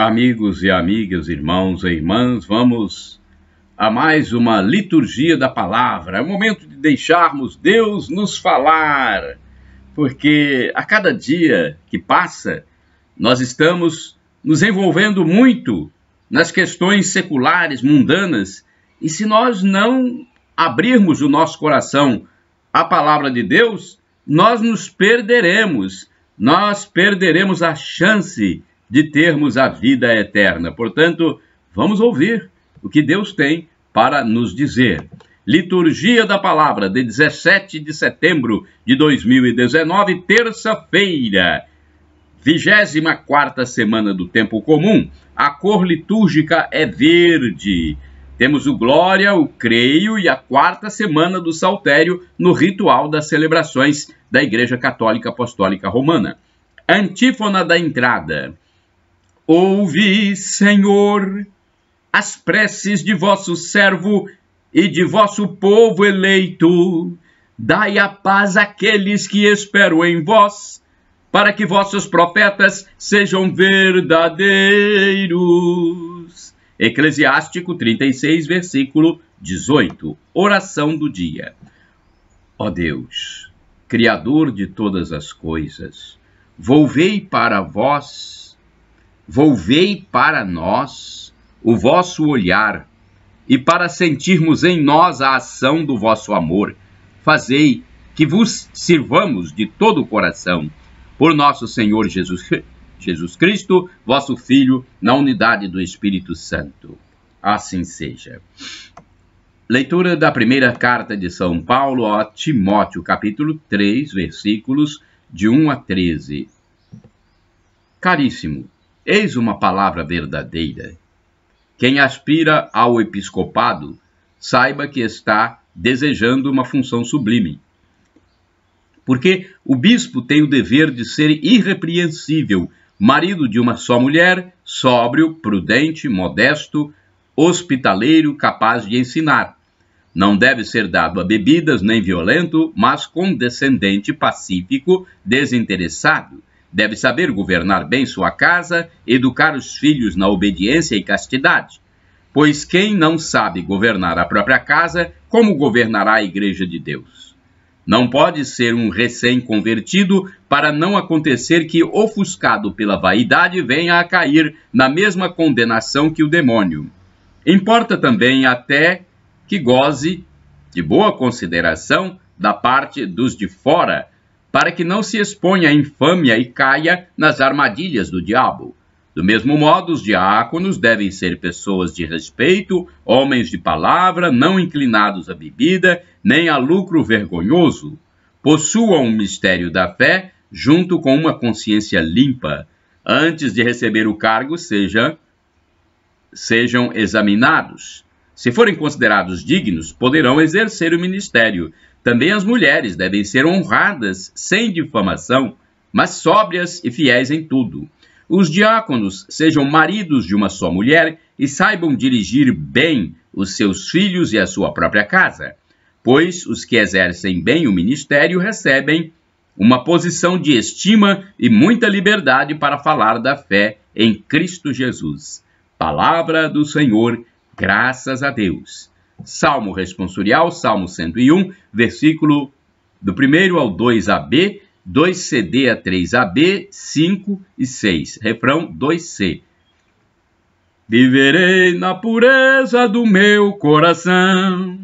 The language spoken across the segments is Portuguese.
Amigos e amigas, irmãos e irmãs, vamos a mais uma liturgia da palavra. É o momento de deixarmos Deus nos falar, porque a cada dia que passa, nós estamos nos envolvendo muito nas questões seculares, mundanas, e se nós não abrirmos o nosso coração à palavra de Deus, nós nos perderemos, nós perderemos a chance de termos a vida eterna. Portanto, vamos ouvir o que Deus tem para nos dizer. Liturgia da Palavra, de 17 de setembro de 2019, terça-feira, 24 semana do Tempo Comum. A cor litúrgica é verde. Temos o Glória, o Creio e a quarta semana do Saltério no ritual das celebrações da Igreja Católica Apostólica Romana. Antífona da entrada. Ouvi, Senhor, as preces de vosso servo e de vosso povo eleito. Dai a paz àqueles que esperam em vós, para que vossos profetas sejam verdadeiros. Eclesiástico 36, versículo 18. Oração do dia. Ó Deus, Criador de todas as coisas, volvei para vós volvei para nós o vosso olhar, e para sentirmos em nós a ação do vosso amor, fazei que vos sirvamos de todo o coração, por nosso Senhor Jesus, Jesus Cristo, vosso Filho, na unidade do Espírito Santo. Assim seja. Leitura da primeira carta de São Paulo a Timóteo, capítulo 3, versículos de 1 a 13. Caríssimo, Eis uma palavra verdadeira. Quem aspira ao episcopado, saiba que está desejando uma função sublime. Porque o bispo tem o dever de ser irrepreensível, marido de uma só mulher, sóbrio, prudente, modesto, hospitaleiro, capaz de ensinar. Não deve ser dado a bebidas nem violento, mas condescendente, pacífico, desinteressado, Deve saber governar bem sua casa, educar os filhos na obediência e castidade. Pois quem não sabe governar a própria casa, como governará a Igreja de Deus? Não pode ser um recém-convertido para não acontecer que, ofuscado pela vaidade, venha a cair na mesma condenação que o demônio. Importa também até que goze de boa consideração da parte dos de fora, para que não se exponha à infâmia e caia nas armadilhas do diabo. Do mesmo modo, os diáconos devem ser pessoas de respeito, homens de palavra, não inclinados à bebida, nem a lucro vergonhoso. Possuam o mistério da fé junto com uma consciência limpa. Antes de receber o cargo, seja, sejam examinados. Se forem considerados dignos, poderão exercer o ministério, também as mulheres devem ser honradas sem difamação, mas sóbrias e fiéis em tudo. Os diáconos sejam maridos de uma só mulher e saibam dirigir bem os seus filhos e a sua própria casa, pois os que exercem bem o ministério recebem uma posição de estima e muita liberdade para falar da fé em Cristo Jesus. Palavra do Senhor, graças a Deus. Salmo responsorial, Salmo 101, versículo do 1 ao 2ab, 2cd a 3ab, 5 e 6. Refrão 2c. Viverei na pureza do meu coração.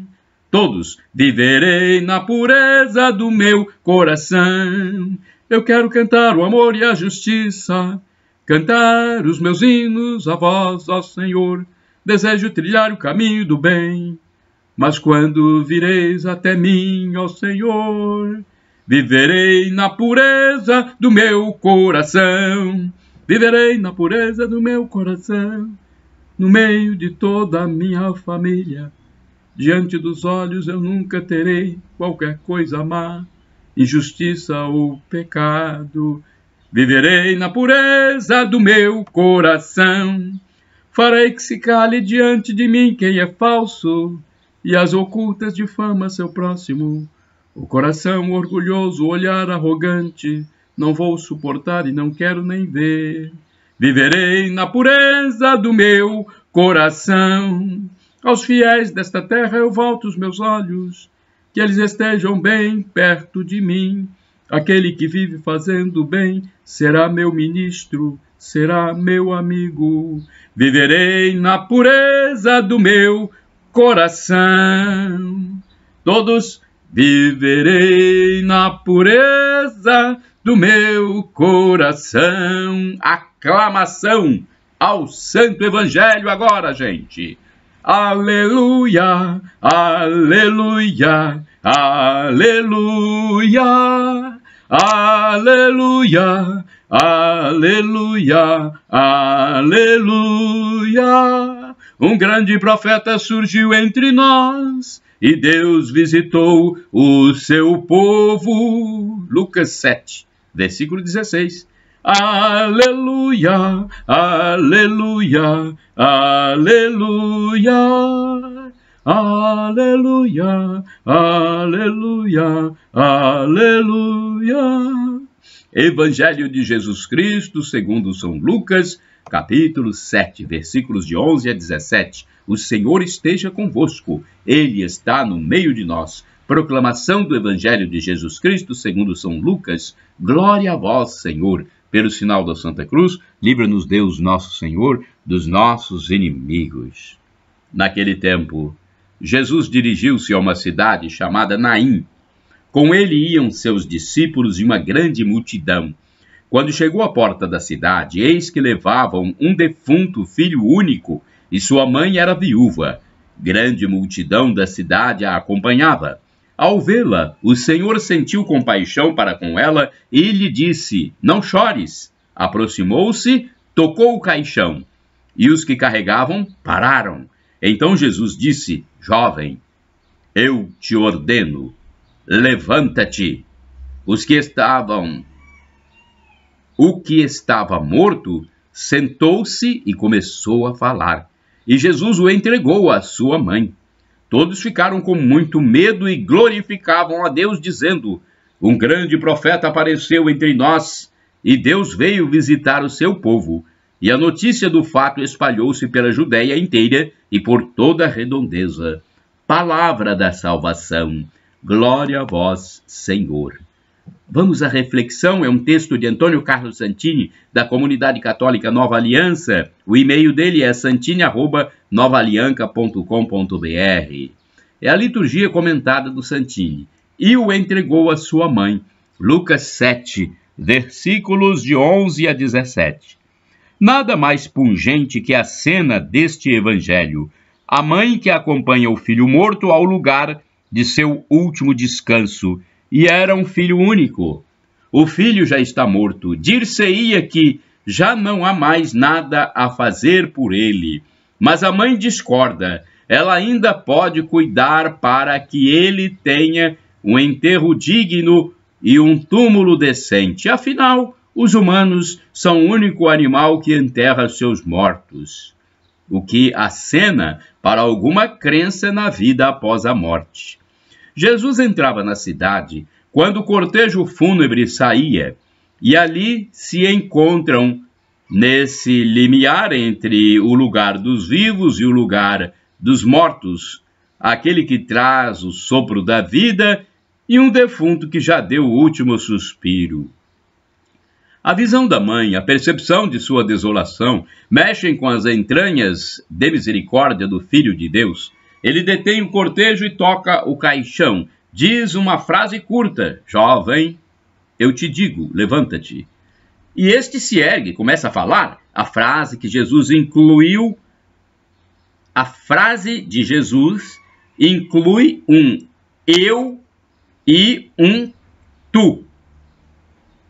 Todos, viverei na pureza do meu coração. Eu quero cantar o amor e a justiça, cantar os meus hinos, a voz ao Senhor. Desejo trilhar o caminho do bem mas quando vireis até mim, ó Senhor, viverei na pureza do meu coração, viverei na pureza do meu coração, no meio de toda a minha família. Diante dos olhos eu nunca terei qualquer coisa má, injustiça ou pecado. Viverei na pureza do meu coração. Farei que se cale diante de mim quem é falso e as ocultas fama seu próximo. O coração orgulhoso, o olhar arrogante, não vou suportar e não quero nem ver. Viverei na pureza do meu coração. Aos fiéis desta terra eu volto os meus olhos, que eles estejam bem perto de mim. Aquele que vive fazendo bem será meu ministro, será meu amigo. Viverei na pureza do meu coração. Todos viverei na pureza do meu coração. Aclamação ao Santo Evangelho agora, gente. Aleluia, aleluia, aleluia, aleluia, aleluia, aleluia um grande profeta surgiu entre nós e Deus visitou o seu povo. Lucas 7, versículo 16. Aleluia, aleluia, aleluia. Aleluia, aleluia, aleluia. Evangelho de Jesus Cristo, segundo São Lucas, capítulo 7, versículos de 11 a 17. O Senhor esteja convosco, Ele está no meio de nós. Proclamação do Evangelho de Jesus Cristo segundo São Lucas. Glória a vós, Senhor. Pelo sinal da Santa Cruz, livra-nos Deus nosso Senhor dos nossos inimigos. Naquele tempo, Jesus dirigiu-se a uma cidade chamada Naim. Com ele iam seus discípulos e uma grande multidão quando chegou à porta da cidade, eis que levavam um defunto filho único, e sua mãe era viúva. Grande multidão da cidade a acompanhava. Ao vê-la, o Senhor sentiu compaixão para com ela e lhe disse: Não chores. Aproximou-se, tocou o caixão, e os que carregavam pararam. Então Jesus disse: Jovem, eu te ordeno, levanta-te. Os que estavam o que estava morto sentou-se e começou a falar. E Jesus o entregou à sua mãe. Todos ficaram com muito medo e glorificavam a Deus, dizendo: Um grande profeta apareceu entre nós e Deus veio visitar o seu povo. E a notícia do fato espalhou-se pela Judéia inteira e por toda a redondeza. Palavra da salvação. Glória a vós, Senhor. Vamos à reflexão, é um texto de Antônio Carlos Santini, da Comunidade Católica Nova Aliança. O e-mail dele é santini.novaalianca.com.br. É a liturgia comentada do Santini. E o entregou à sua mãe. Lucas 7, versículos de 11 a 17. Nada mais pungente que a cena deste evangelho. A mãe que acompanha o filho morto ao lugar de seu último descanso e era um filho único. O filho já está morto. Dir-se-ia que já não há mais nada a fazer por ele. Mas a mãe discorda. Ela ainda pode cuidar para que ele tenha um enterro digno e um túmulo decente. Afinal, os humanos são o único animal que enterra seus mortos, o que acena para alguma crença na vida após a morte. Jesus entrava na cidade quando o cortejo fúnebre saía, e ali se encontram, nesse limiar entre o lugar dos vivos e o lugar dos mortos, aquele que traz o sopro da vida e um defunto que já deu o último suspiro. A visão da mãe, a percepção de sua desolação, mexem com as entranhas de misericórdia do Filho de Deus, ele detém o cortejo e toca o caixão. Diz uma frase curta: Jovem, eu te digo, levanta-te. E este se ergue, começa a falar a frase que Jesus incluiu. A frase de Jesus inclui um eu e um tu.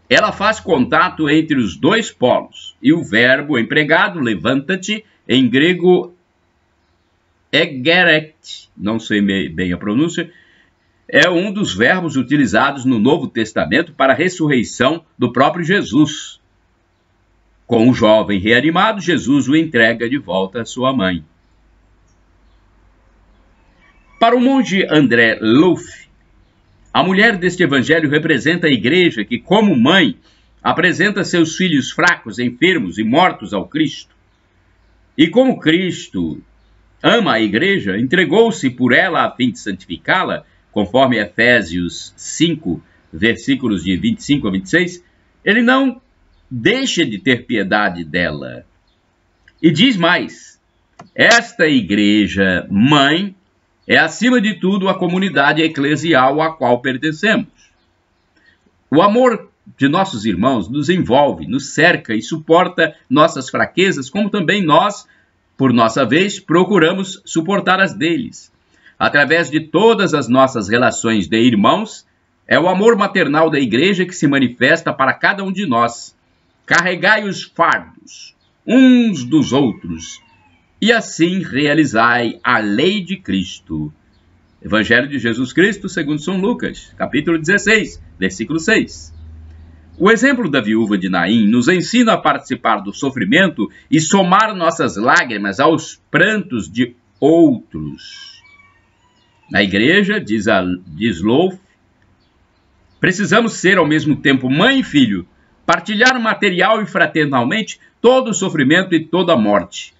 Ela faz contato entre os dois polos e o verbo empregado, levanta-te, em grego Egeret, é não sei bem a pronúncia, é um dos verbos utilizados no Novo Testamento para a ressurreição do próprio Jesus. Com o jovem reanimado, Jesus o entrega de volta à sua mãe. Para o monge André Luff, a mulher deste evangelho representa a igreja que, como mãe, apresenta seus filhos fracos, enfermos e mortos ao Cristo. E como Cristo ama a igreja, entregou-se por ela a fim de santificá-la, conforme Efésios 5, versículos de 25 a 26, ele não deixa de ter piedade dela. E diz mais: esta igreja mãe é, acima de tudo, a comunidade eclesial à qual pertencemos. O amor de nossos irmãos nos envolve, nos cerca e suporta nossas fraquezas, como também nós por nossa vez, procuramos suportar as deles. Através de todas as nossas relações de irmãos, é o amor maternal da Igreja que se manifesta para cada um de nós. Carregai os fardos uns dos outros e assim realizai a lei de Cristo. Evangelho de Jesus Cristo, segundo São Lucas, capítulo 16, versículo 6. O exemplo da viúva de Naim nos ensina a participar do sofrimento e somar nossas lágrimas aos prantos de outros. Na igreja, diz, a, diz Louf, precisamos ser ao mesmo tempo mãe e filho, partilhar material e fraternalmente todo o sofrimento e toda a morte.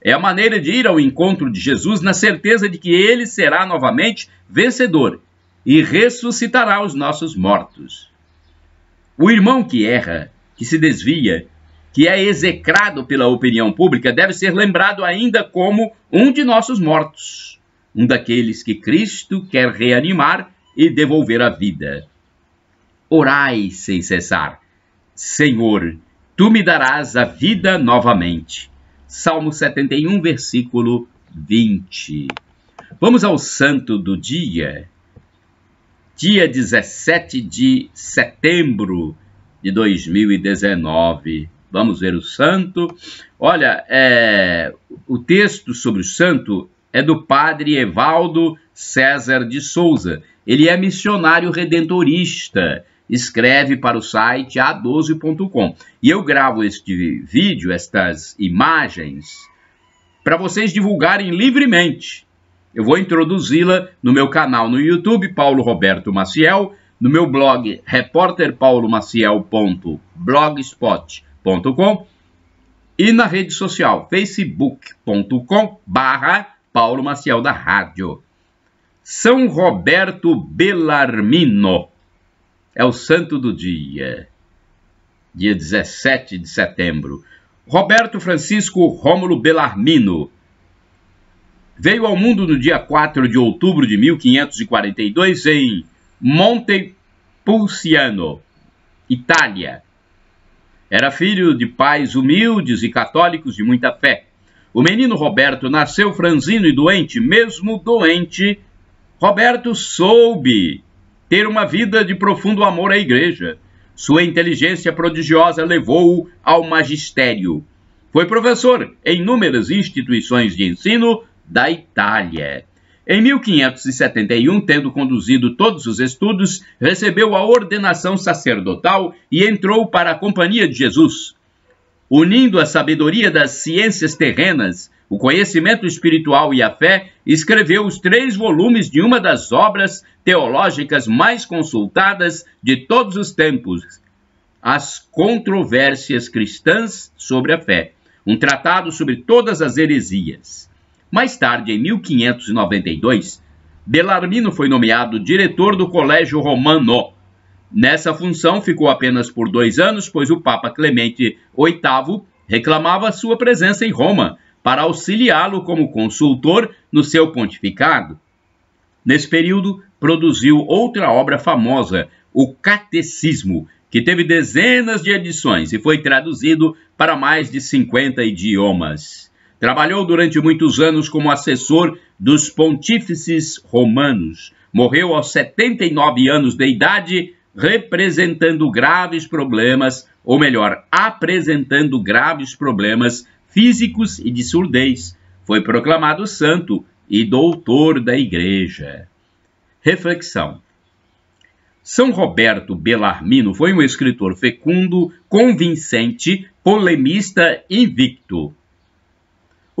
É a maneira de ir ao encontro de Jesus na certeza de que ele será novamente vencedor e ressuscitará os nossos mortos. O irmão que erra, que se desvia, que é execrado pela opinião pública, deve ser lembrado ainda como um de nossos mortos, um daqueles que Cristo quer reanimar e devolver a vida. Orai sem cessar. Senhor, tu me darás a vida novamente. Salmo 71, versículo 20. Vamos ao santo do dia dia 17 de setembro de 2019. Vamos ver o santo. Olha, é, o texto sobre o santo é do padre Evaldo César de Souza. Ele é missionário redentorista. Escreve para o site a12.com. E eu gravo este vídeo, estas imagens, para vocês divulgarem livremente eu vou introduzi-la no meu canal no YouTube, Paulo Roberto Maciel, no meu blog repórterpaulomaciel.blogspot.com e na rede social facebook.com barra Paulo Maciel da Rádio. São Roberto Bellarmino é o santo do dia, dia 17 de setembro. Roberto Francisco Rômulo Bellarmino Veio ao mundo no dia 4 de outubro de 1542 em Montepulciano, Itália. Era filho de pais humildes e católicos de muita fé. O menino Roberto nasceu franzino e doente, mesmo doente, Roberto soube ter uma vida de profundo amor à igreja. Sua inteligência prodigiosa levou-o ao magistério. Foi professor em inúmeras instituições de ensino, da Itália. Em 1571, tendo conduzido todos os estudos, recebeu a ordenação sacerdotal e entrou para a Companhia de Jesus. Unindo a sabedoria das ciências terrenas, o conhecimento espiritual e a fé, escreveu os três volumes de uma das obras teológicas mais consultadas de todos os tempos, As Controvérsias Cristãs sobre a Fé, um tratado sobre todas as heresias. Mais tarde, em 1592, Belarmino foi nomeado diretor do Colégio Romano. Nessa função ficou apenas por dois anos, pois o Papa Clemente VIII reclamava sua presença em Roma para auxiliá-lo como consultor no seu pontificado. Nesse período, produziu outra obra famosa, o Catecismo, que teve dezenas de edições e foi traduzido para mais de 50 idiomas. Trabalhou durante muitos anos como assessor dos pontífices romanos. Morreu aos 79 anos de idade, representando graves problemas, ou melhor, apresentando graves problemas físicos e de surdez. Foi proclamado santo e doutor da Igreja. Reflexão. São Roberto Bellarmino foi um escritor fecundo, convincente, polemista invicto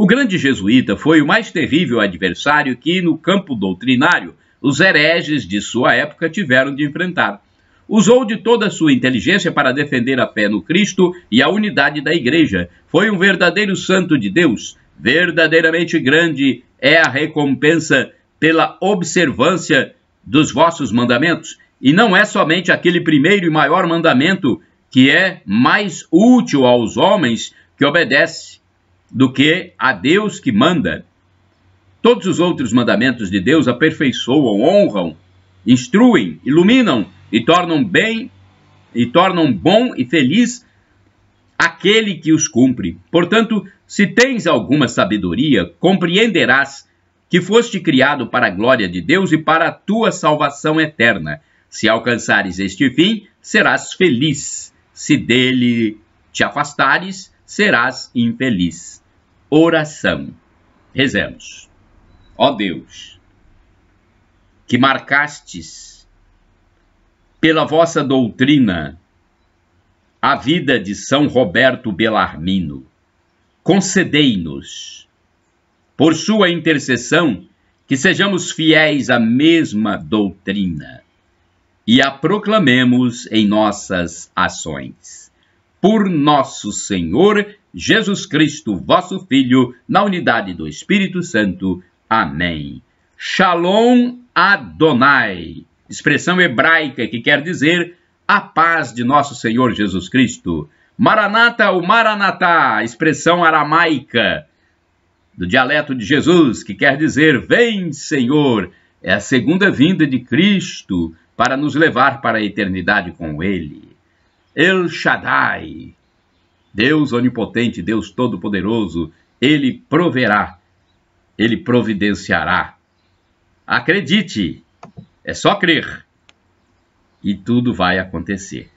o grande jesuíta foi o mais terrível adversário que, no campo doutrinário, os hereges de sua época tiveram de enfrentar. Usou de toda a sua inteligência para defender a fé no Cristo e a unidade da Igreja. Foi um verdadeiro santo de Deus. Verdadeiramente grande é a recompensa pela observância dos vossos mandamentos. E não é somente aquele primeiro e maior mandamento que é mais útil aos homens que obedece do que a Deus que manda. Todos os outros mandamentos de Deus aperfeiçoam, honram, instruem, iluminam e tornam bem e tornam bom e feliz aquele que os cumpre. Portanto, se tens alguma sabedoria, compreenderás que foste criado para a glória de Deus e para a tua salvação eterna. Se alcançares este fim, serás feliz. Se dele te afastares, serás infeliz. Oração. Rezemos. Ó Deus, que marcastes pela vossa doutrina a vida de São Roberto Belarmino, concedei-nos, por sua intercessão, que sejamos fiéis à mesma doutrina e a proclamemos em nossas ações. Por nosso Senhor Jesus Cristo, vosso Filho, na unidade do Espírito Santo. Amém. Shalom Adonai, expressão hebraica que quer dizer a paz de nosso Senhor Jesus Cristo. Maranata ou Maranatá, expressão aramaica do dialeto de Jesus, que quer dizer vem, Senhor. É a segunda vinda de Cristo para nos levar para a eternidade com ele. El Shaddai, Deus onipotente, Deus todo-poderoso, ele proverá, ele providenciará. Acredite, é só crer e tudo vai acontecer.